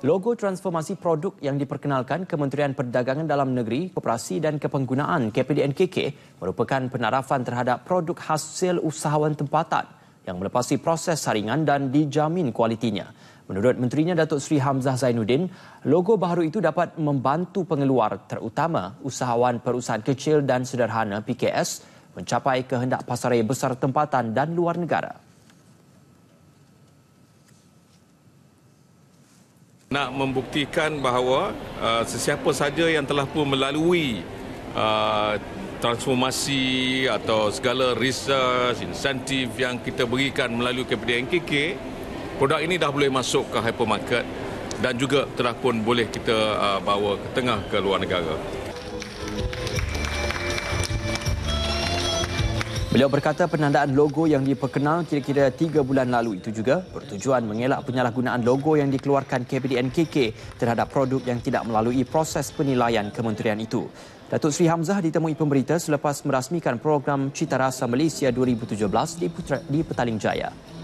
Logo transformasi produk yang diperkenalkan Kementerian Perdagangan Dalam Negeri, Koperasi dan Kepenggunaan KPDNKK merupakan penarafan terhadap produk hasil usahawan tempatan yang melepasi proses saringan dan dijamin kualitinya. Menurut Menterinya Datuk Sri Hamzah Zainuddin, logo baru itu dapat membantu pengeluar terutama usahawan perusahaan kecil dan sederhana PKS mencapai kehendak pasaraya besar tempatan dan luar negara. nak membuktikan bahawa uh, sesiapa saja yang telah pun melalui uh, transformasi atau segala research, insentif yang kita berikan melalui kepada NKK, produk ini dah boleh masuk ke hypermarket dan juga telah pun boleh kita uh, bawa ke tengah ke luar negara. Beliau berkata penandaan logo yang diperkenal kira-kira tiga bulan lalu itu juga bertujuan mengelak penyalahgunaan logo yang dikeluarkan KPDNKK terhadap produk yang tidak melalui proses penilaian kementerian itu. Datuk Sri Hamzah ditemui pemberita selepas merasmikan program Cita Rasa Malaysia 2017 di, di Petaling Jaya.